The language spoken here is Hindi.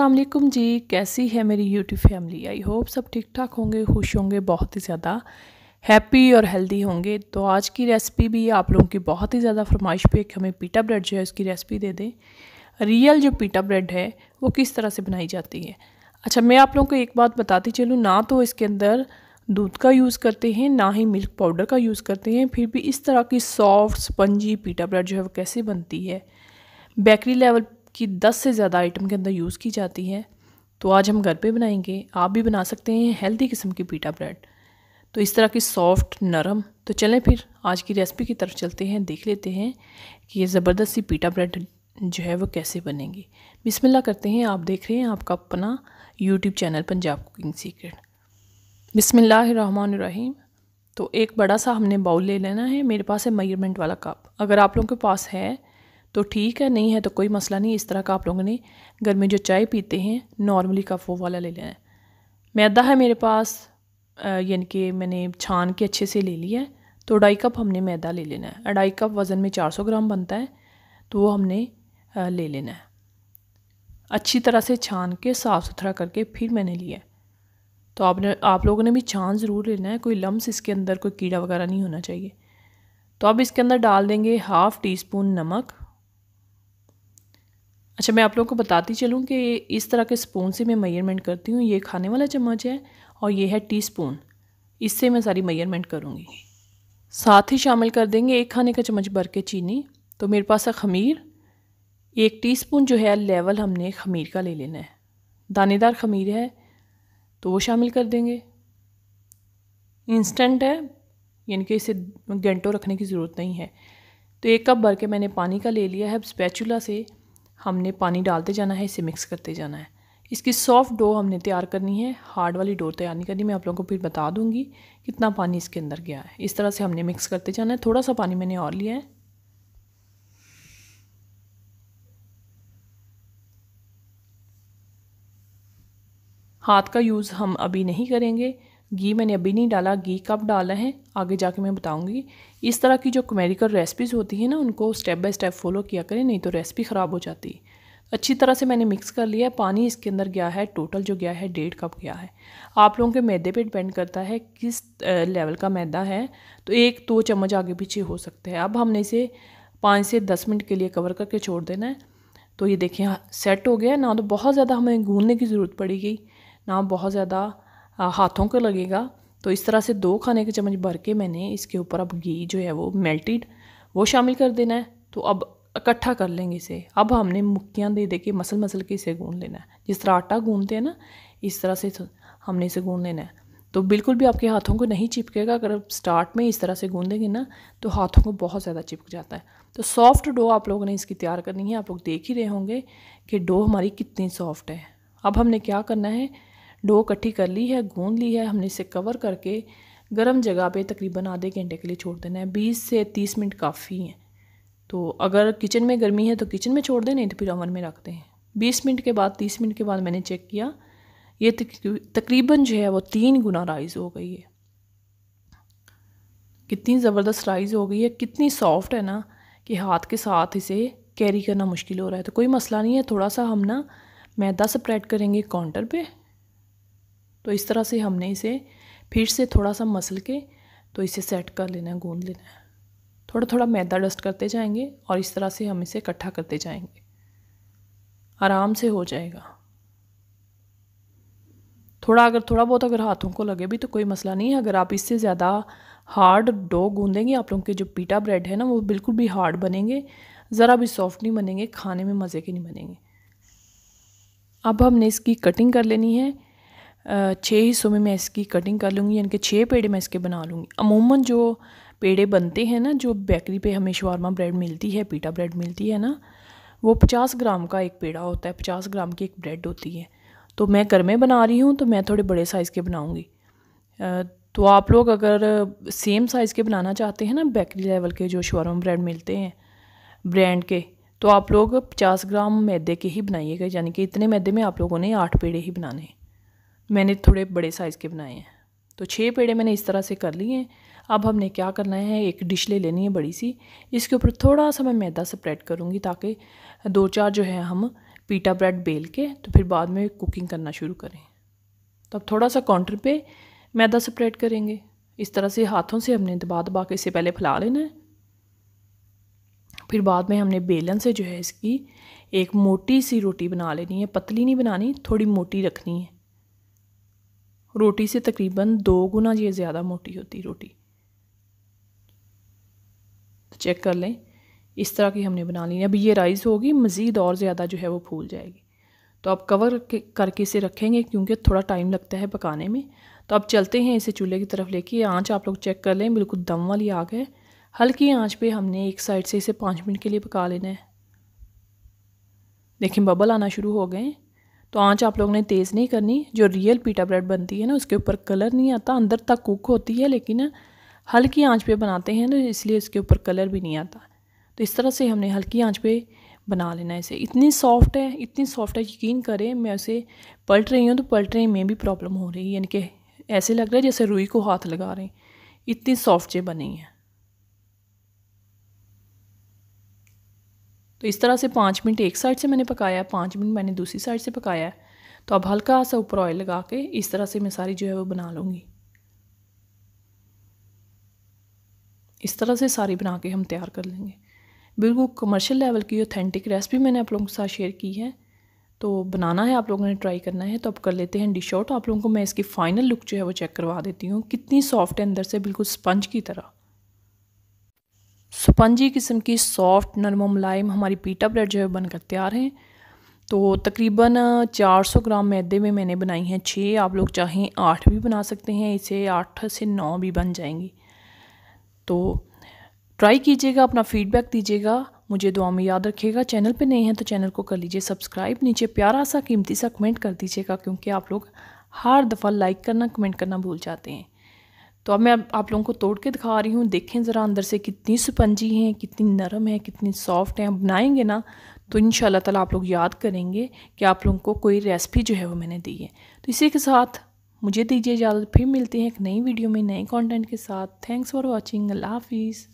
अल्लाम जी कैसी है मेरी यूट्यूब फैमिली आई होप सब ठीक ठाक होंगे खुश होंगे बहुत ही ज़्यादा हैप्पी और हेल्दी होंगे तो आज की रेसिपी भी आप लोगों की बहुत ही ज़्यादा फरमाइश पे कि हमें पीटा ब्रेड जो है उसकी रेसिपी दे दें रियल जो पीटा ब्रेड है वो किस तरह से बनाई जाती है अच्छा मैं आप लोगों को एक बात बताती चलूँ ना तो इसके अंदर दूध का यूज़ करते हैं ना ही मिल्क पाउडर का यूज़ करते हैं फिर भी इस तरह की सॉफ्ट स्पंजी पीटा ब्रेड जो है वो कैसे बनती है बेकरी लेवल कि 10 से ज़्यादा आइटम के अंदर यूज़ की जाती है तो आज हम घर पे बनाएंगे आप भी बना सकते हैं हेल्दी किस्म की पीटा ब्रेड तो इस तरह की सॉफ्ट नरम तो चलें फिर आज की रेसिपी की तरफ चलते हैं देख लेते हैं कि ये ज़बरदस्त सी पीटा ब्रेड जो है वो कैसे बनेंगी बिसमिल्ला करते हैं आप देख रहे हैं आपका अपना YouTube channel Punjab cooking secret बिसमिल्लाम तो एक बड़ा सा हमने बाउल ले लेना है मेरे पास है मयरमेंट वाला कप अगर आप लोगों के पास है तो ठीक है नहीं है तो कोई मसला नहीं इस तरह का आप लोगों ने घर में जो चाय पीते हैं नॉर्मली कप वो वाला ले लेना है मैदा है मेरे पास यानी कि मैंने छान के अच्छे से ले लिया है तो अढ़ाई कप हमने मैदा ले लेना है अढ़ाई कप वज़न में 400 ग्राम बनता है तो वो हमने ले लेना है अच्छी तरह से छान के साफ़ सुथरा करके फिर मैंने लिया है तो आपने आप लोगों ने भी छान ज़रूर लेना है कोई लम्स इसके अंदर कोई कीड़ा वगैरह नहीं होना चाहिए तो अब इसके अंदर डाल देंगे हाफ़ टी स्पून नमक अच्छा मैं आप लोगों को बताती चलूँ कि इस तरह के स्पून से मैं मेयरमेंट करती हूँ ये खाने वाला चम्मच है और ये है टी स्पून इससे मैं सारी मेयरमेंट करूँगी साथ ही शामिल कर देंगे एक खाने का चम्मच भर के चीनी तो मेरे पास है खमीर एक टीस्पून जो है लेवल हमने खमीर का ले लेना है दानेदार खमीर है तो वो शामिल कर देंगे इंस्टेंट है यानी कि इसे घंटों रखने की ज़रूरत नहीं है तो एक कप भर के मैंने पानी का ले लिया है स्पैचुला से हमने पानी डालते जाना है इसे मिक्स करते जाना है इसकी सॉफ़्ट डो हमने तैयार करनी है हार्ड वाली डो तैयार नहीं करनी मैं आप लोगों को फिर बता दूंगी कितना पानी इसके अंदर गया है इस तरह से हमने मिक्स करते जाना है थोड़ा सा पानी मैंने और लिया है हाथ का यूज़ हम अभी नहीं करेंगे घी मैंने अभी नहीं डाला घी कब डाला है आगे जाके मैं बताऊंगी इस तरह की जो कमेरिकल रेसिपीज़ होती है ना उनको स्टेप बाय स्टेप फॉलो किया करें नहीं तो रेसिपी ख़राब हो जाती है अच्छी तरह से मैंने मिक्स कर लिया है पानी इसके अंदर गया है टोटल जो गया है डेढ़ कप गया है आप लोगों के मैदे पे डिपेंड करता है किस लेवल का मैदा है तो एक दो तो चम्मच आगे पीछे हो सकते हैं अब हमने इसे पाँच से दस मिनट के लिए कवर करके छोड़ देना है तो ये देखिए सेट हाँ, हो गया ना तो बहुत ज़्यादा हमें गूँधने की ज़रूरत पड़ेगी ना बहुत ज़्यादा हाथों को लगेगा तो इस तरह से दो खाने के चम्मच भर के मैंने इसके ऊपर अब घी जो है वो मेल्टेड वो शामिल कर देना है तो अब इकट्ठा कर लेंगे इसे अब हमने मुक्कियाँ दे दे के मसल मसल के इसे गूँध लेना है जिस तरह आटा गूँधते हैं ना इस तरह से हमने इसे गूंद लेना है तो बिल्कुल भी आपके हाथों को नहीं चिपकेगा अगर आप स्टार्ट में इस तरह से गूँधेंगे ना तो हाथों को बहुत ज़्यादा चिपक जाता है तो सॉफ्ट डो आप लोगों ने इसकी तैयार करनी है आप लोग देख ही रहे होंगे कि डो हमारी कितनी सॉफ्ट है अब हमने क्या करना है डो इकट्ठी कर ली है गूंद ली है हमने इसे कवर करके गर्म जगह पे तकरीबन आधे घंटे के लिए छोड़ देना है बीस से तीस मिनट काफ़ी हैं तो अगर किचन में गर्मी है तो किचन में छोड़ दें नहीं तो फिर ओवन में रख दें बीस मिनट के बाद तीस मिनट के बाद मैंने चेक किया ये तकरीबन जो है वो तीन गुना राइज़ हो गई है कितनी ज़बरदस्त राइज़ हो गई है कितनी सॉफ्ट है ना कि हाथ के साथ इसे कैरी करना मुश्किल हो रहा है तो कोई मसला नहीं है थोड़ा सा हम ना मैदा स्प्रेड करेंगे काउंटर पे तो इस तरह से हमने इसे फिर से थोड़ा सा मसल के तो इसे सेट कर लेना है गूँध लेना है थोड़ा थोड़ा मैदा डस्ट करते जाएंगे और इस तरह से हम इसे इकट्ठा करते जाएंगे आराम से हो जाएगा थोड़ा अगर थोड़ा बहुत अगर हाथों को लगे भी तो कोई मसला नहीं है अगर आप इससे ज़्यादा हार्ड डो गूँधेंगे आप लोगों के जो पीटा ब्रेड है ना वो बिल्कुल भी हार्ड बनेंगे ज़रा भी सॉफ्ट नहीं बनेंगे खाने में मज़े के नहीं बनेंगे अब हमने इसकी कटिंग कर लेनी है छः हिस्सों में मैं इसकी कटिंग कर लूँगी यानी कि छः पेड़े मैं इसके बना लूँगी अमूमन जो पेड़े बनते हैं ना जो बेकरी पे हमें शवारमा ब्रेड मिलती है पीटा ब्रेड मिलती है ना वो पचास ग्राम का एक पेड़ा होता है पचास ग्राम की एक ब्रेड होती है तो मैं घर में बना रही हूँ तो मैं थोड़े बड़े साइज़ के बनाऊँगी तो आप लोग अगर सेम साइज़ के बनाना चाहते हैं ना बेकरी लेवल के जो शवरमा ब्रेड मिलते हैं ब्रांड के तो आप लोग पचास ग्राम मैदे के ही बनाइएगा यानी कि इतने मैदे में आप लोगों ने आठ पेड़े ही बनाने हैं मैंने थोड़े बड़े साइज़ के बनाए हैं तो छः पेड़े मैंने इस तरह से कर लिए हैं अब हमने क्या करना है एक डिश ले लेनी है बड़ी सी इसके ऊपर थोड़ा सा मैं मैदा स्प्रेड करूँगी ताकि दो चार जो है हम पीटा ब्रेड बेल के तो फिर बाद में कुकिंग करना शुरू करें तो अब थोड़ा सा काउंटर पे मैदा स्प्रेड करेंगे इस तरह से हाथों से हमने दबा दबा के इसे पहले फैला लेना है फिर बाद में हमने बेलन से जो है इसकी एक मोटी सी रोटी बना लेनी है पतली नहीं बनानी थोड़ी मोटी रखनी है रोटी से तकरीबन दो गुना ये ज़्यादा मोटी होती रोटी तो चेक कर लें इस तरह की हमने बना ली है अब ये राइस होगी मज़ीद और ज़्यादा जो है वो फूल जाएगी तो आप कवर करके इसे रखेंगे क्योंकि थोड़ा टाइम लगता है पकाने में तो आप चलते हैं इसे चूल्हे की तरफ लेके आँच आप लोग चेक कर लें बिल्कुल दम वाली आग है हल्की आंच पे हमने एक साइड से इसे पाँच मिनट के लिए पका लेना है देखिए बबल आना शुरू हो गए तो आँच आप लोगों ने तेज़ नहीं करनी जो रियल पीटा ब्रेड बनती है ना उसके ऊपर कलर नहीं आता अंदर तक कुक होती है लेकिन हल्की आँच पे बनाते हैं तो इसलिए इसके ऊपर कलर भी नहीं आता तो इस तरह से हमने हल्की आँच पे बना लेना इसे इतनी सॉफ्ट है इतनी सॉफ्ट है यकीन करें मैं उसे पलट रही हूँ तो पलटने में भी प्रॉब्लम हो रही है यानी कि ऐसे लग रहा है जैसे रुई को हाथ लगा रहे हैं इतनी सॉफ्ट ये बनी है तो इस तरह से पाँच मिनट एक साइड से मैंने पकाया है पाँच मिनट मैंने दूसरी साइड से पकाया है तो अब हल्का सा ऊपर ऑयल लगा के इस तरह से मैं सारी जो है वो बना लूँगी इस तरह से सारी बना के हम तैयार कर लेंगे बिल्कुल कमर्शियल लेवल की ऑथेंटिक रेसिपी मैंने आप लोगों के साथ शेयर की है तो बनाना है आप लोगों ने ट्राई करना है तो अब कर लेते हैं डिश आउट आप लोगों को मैं इसकी फ़ाइनल लुक जो है वो चेक करवा देती हूँ कितनी सॉफ्ट है अंदर से बिल्कुल स्पंज की तरह स्पंजी किस्म की सॉफ्ट नरम मुलायम हमारी पीटा ब्रेड जो है बनकर तैयार है तो तकरीबन 400 ग्राम मैदे में मैंने बनाई हैं छः आप लोग चाहें आठ भी बना सकते हैं इसे आठ से नौ भी बन जाएंगी तो ट्राई कीजिएगा अपना फीडबैक दीजिएगा मुझे दुआ में याद रखिएगा चैनल पे नहीं है तो चैनल को कर लीजिए सब्सक्राइब नीचे प्यारा सा कीमती सा कमेंट कर दीजिएगा क्योंकि आप लोग हर दफ़ा लाइक करना कमेंट करना भूल जाते हैं तो अब मैं आप लोगों को तोड़ के दिखा रही हूँ देखें ज़रा अंदर से कितनी स्पंजी हैं कितनी नरम है कितनी सॉफ्ट हैं बनाएंगे ना तो इन ताला आप लोग याद करेंगे कि आप लोगों को कोई रेसिपी जो है वो मैंने दी है तो इसी के साथ मुझे दीजिए इजाज़त फिर मिलते हैं एक नई वीडियो में नए कंटेंट के साथ थैंक्स फॉर वॉचिंग अल्लाह हाफिज़